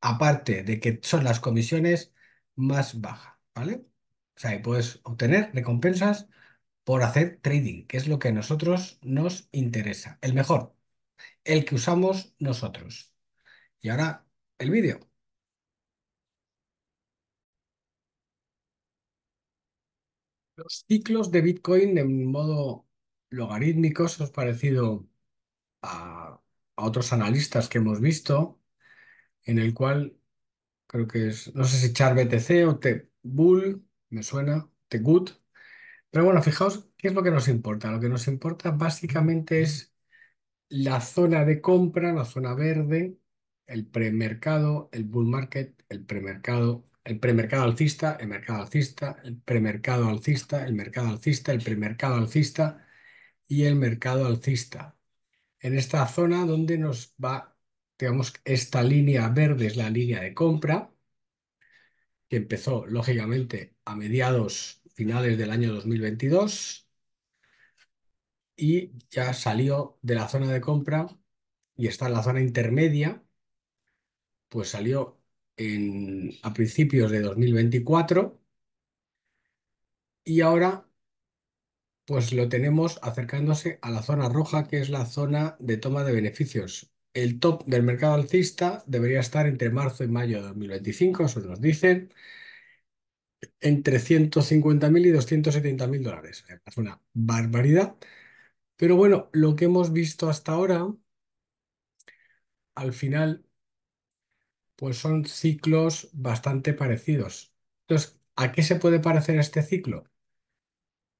aparte de que son las comisiones más bajas, ¿vale? O sea, puedes obtener recompensas por hacer trading, que es lo que a nosotros nos interesa, el mejor, el que usamos nosotros. Y ahora el vídeo. Los ciclos de Bitcoin en modo logarítmico, eso es parecido a otros analistas que hemos visto, en el cual creo que es, no sé si charbtc BTC o T-Bull, me suena, T-Good. Pero bueno, fijaos, ¿qué es lo que nos importa? Lo que nos importa básicamente es la zona de compra, la zona verde, el premercado, el bull market, el premercado, el premercado alcista, el mercado alcista, el premercado alcista, el mercado alcista, el premercado alcista y el mercado alcista. En esta zona donde nos va digamos, esta línea verde es la línea de compra, que empezó, lógicamente, a mediados, finales del año 2022, y ya salió de la zona de compra y está en la zona intermedia, pues salió en, a principios de 2024 y ahora pues lo tenemos acercándose a la zona roja, que es la zona de toma de beneficios el top del mercado alcista debería estar entre marzo y mayo de 2025, eso nos dicen, entre 150.000 y 270.000 dólares. Eh, es una barbaridad. Pero bueno, lo que hemos visto hasta ahora, al final, pues son ciclos bastante parecidos. Entonces, ¿a qué se puede parecer este ciclo?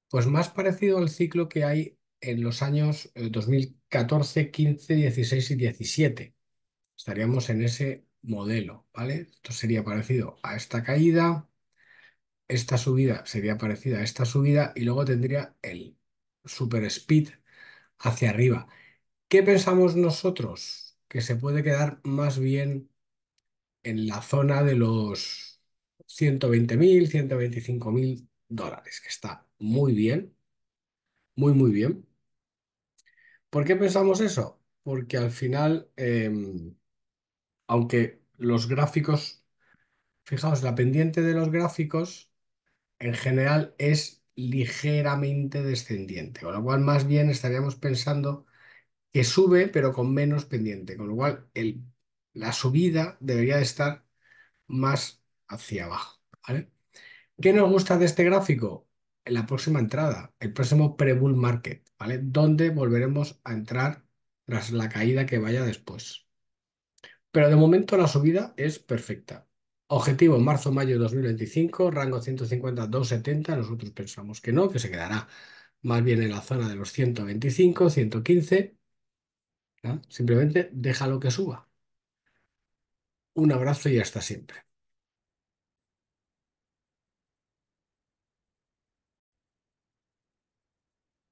Pues más parecido al ciclo que hay en los años 2014, 15, 16 y 17. Estaríamos en ese modelo, ¿vale? Esto sería parecido a esta caída, esta subida sería parecida a esta subida y luego tendría el super speed hacia arriba. ¿Qué pensamos nosotros? Que se puede quedar más bien en la zona de los 120.000, 125.000 dólares, que está muy bien, muy, muy bien. ¿Por qué pensamos eso? Porque al final, em, aunque los gráficos, fijaos, la pendiente de los gráficos en general es ligeramente descendiente, con lo cual más bien estaríamos pensando que sube pero con menos pendiente, con lo cual el, la subida debería de estar más hacia abajo. ¿vale? ¿Qué nos gusta de este gráfico? en la próxima entrada, el próximo pre-bull market, ¿vale? Donde volveremos a entrar tras la caída que vaya después. Pero de momento la subida es perfecta. Objetivo marzo-mayo 2025, rango 150-270. Nosotros pensamos que no, que se quedará más bien en la zona de los 125, 115. ¿no? Simplemente déjalo que suba. Un abrazo y hasta siempre.